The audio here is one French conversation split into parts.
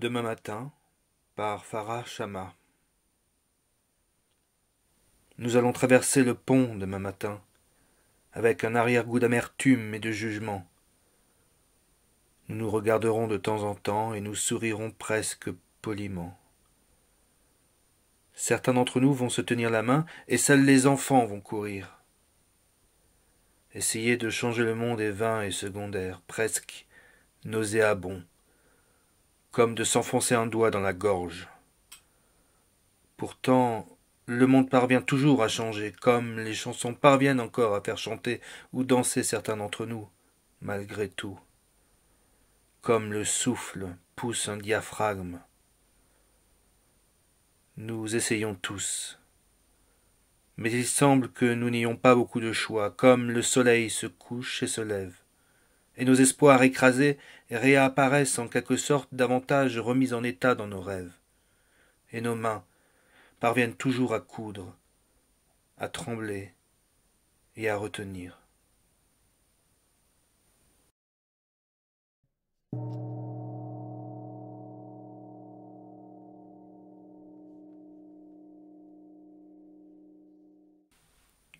Demain matin, par Farah Nous allons traverser le pont demain matin, avec un arrière-goût d'amertume et de jugement. Nous nous regarderons de temps en temps et nous sourirons presque poliment. Certains d'entre nous vont se tenir la main et seuls les enfants vont courir. Essayer de changer le monde est vain et secondaire, presque nauséabond comme de s'enfoncer un doigt dans la gorge. Pourtant, le monde parvient toujours à changer, comme les chansons parviennent encore à faire chanter ou danser certains d'entre nous, malgré tout. Comme le souffle pousse un diaphragme. Nous essayons tous. Mais il semble que nous n'ayons pas beaucoup de choix, comme le soleil se couche et se lève et nos espoirs écrasés réapparaissent en quelque sorte davantage remis en état dans nos rêves. Et nos mains parviennent toujours à coudre, à trembler et à retenir.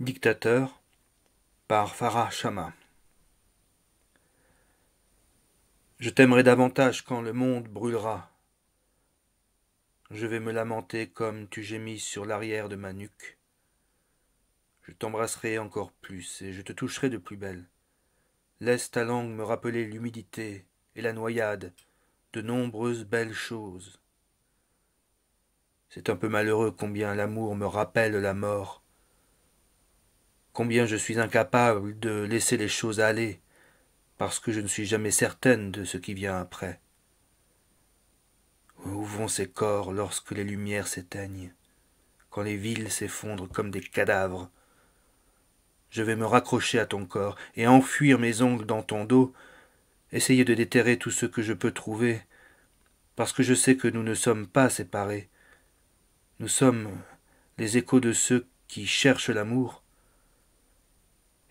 Dictateur par Farah Shama. Je t'aimerai davantage quand le monde brûlera. Je vais me lamenter comme tu gémis sur l'arrière de ma nuque. Je t'embrasserai encore plus et je te toucherai de plus belle. Laisse ta langue me rappeler l'humidité et la noyade, de nombreuses belles choses. C'est un peu malheureux combien l'amour me rappelle la mort, combien je suis incapable de laisser les choses aller, parce que je ne suis jamais certaine de ce qui vient après. Où vont ces corps lorsque les lumières s'éteignent, quand les villes s'effondrent comme des cadavres Je vais me raccrocher à ton corps et enfuir mes ongles dans ton dos, essayer de déterrer tout ce que je peux trouver, parce que je sais que nous ne sommes pas séparés. Nous sommes les échos de ceux qui cherchent l'amour,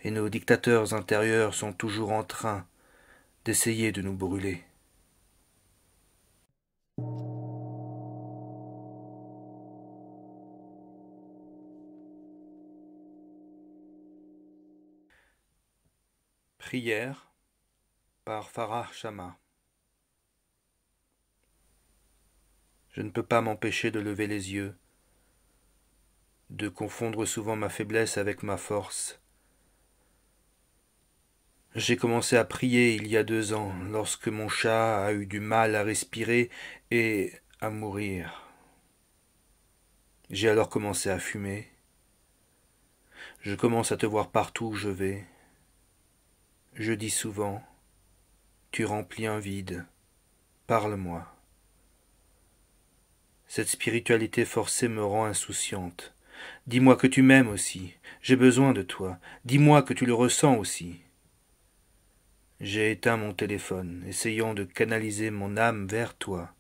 et nos dictateurs intérieurs sont toujours en train d'essayer de nous brûler. Prière par Farah Shama. Je ne peux pas m'empêcher de lever les yeux, de confondre souvent ma faiblesse avec ma force j'ai commencé à prier il y a deux ans, lorsque mon chat a eu du mal à respirer et à mourir. J'ai alors commencé à fumer. Je commence à te voir partout où je vais. Je dis souvent, tu remplis un vide, parle-moi. Cette spiritualité forcée me rend insouciante. Dis-moi que tu m'aimes aussi, j'ai besoin de toi, dis-moi que tu le ressens aussi. J'ai éteint mon téléphone, essayant de canaliser mon âme vers toi.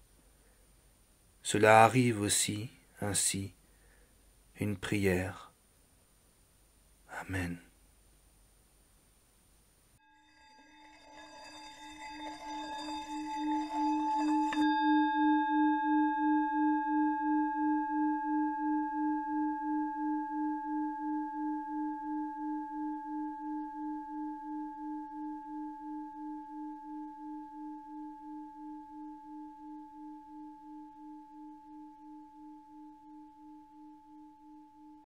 Cela arrive aussi, ainsi, une prière. Amen.